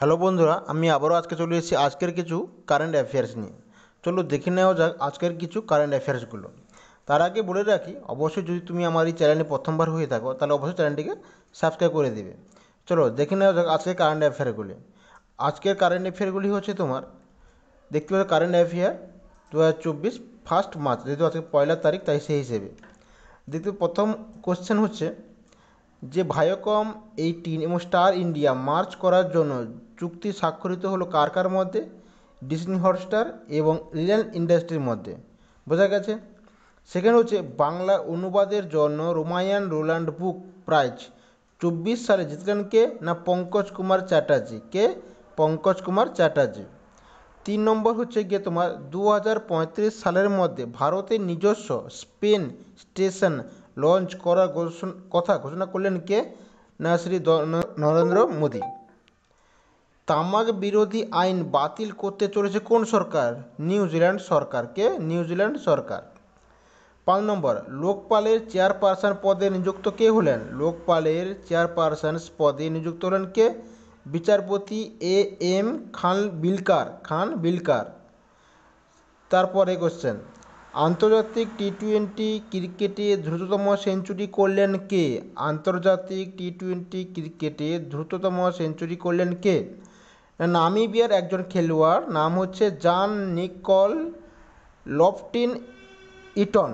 hello বন্ধুরা আমি আবারও আজকে চলে এসেছি আজকের কিছু কারেন্ট অ্যাফেয়ার্স নিয়ে চলো দেখে নেওয়া যাক আজকের কিছু কারেন্ট অ্যাফেয়ার্সগুলো তার আগে বলে রাখি অবশ্যই যদি তুমি আমার এই চ্যানেলে প্রথমবার হয়ে থাকো তাহলে অবশ্যই চ্যানেলটিকে সাবস্ক্রাইব করে দেবে চলো দেখে নেওয়া যাক আজকের কারেন্ট অ্যাফেয়ারগুলি আজকের কারেন্ট অ্যাফেয়ারগুলি হচ্ছে তোমার দেখতে পাচ্ছ কারেন্ট অ্যাফেয়ার দু হাজার চব্বিশ ফার্স্ট মার্চ যেহেতু আজকে পয়লা তারিখ তাই সেই হিসেবে দেখতে প্রথম কোশ্চেন হচ্ছে যে ভায়োকম এইটিন এবং স্টার ইন্ডিয়া মার্চ করার জন্য চুক্তি স্বাক্ষরিত হলো কার কার মধ্যে ডিসনি হটস্টার এবং রিলায়েন্স ইন্ডাস্ট্রির মধ্যে বোঝা গেছে সেখানে হচ্ছে বাংলা অনুবাদের জন্য রোমায়ান রোল্যান্ড বুক প্রাইজ চব্বিশ সালে জিতলেন কে না পঙ্কজ কুমার চ্যাটার্জি কে পঙ্কজ কুমার চ্যাটার্জি তিন নম্বর হচ্ছে গিয়ে তোমার দু সালের মধ্যে ভারতের নিজস্ব স্পেন স্টেশন লঞ্চ করার কথা ঘোষণা করলেন কে না শ্রী নরেন্দ্র মোদী তামাক বিরোধী আইন বাতিল করতে চলেছে কোন সরকার নিউজিল্যান্ড সরকারকে নিউজিল্যান্ড সরকার পাঁচ নম্বর লোকপালের চেয়ারপারসন পদে নিযুক্ত কে হলেন লোকপালের চেয়ারপারসন পদে নিযুক্ত হলেন কে বিচারপতি এ এম খান বিলকার খান বিলকার তারপরে কোশ্চেন আন্তর্জাতিক টি টোয়েন্টি ক্রিকেটে দ্রুততম সেঞ্চুরি করলেন কে আন্তর্জাতিক টি টোয়েন্টি ক্রিকেটে দ্রুততম সেঞ্চুরি করলেন কে নামিবিয়ার একজন খেলোয়াড় নাম হচ্ছে জান নিকল লফটিন ইটন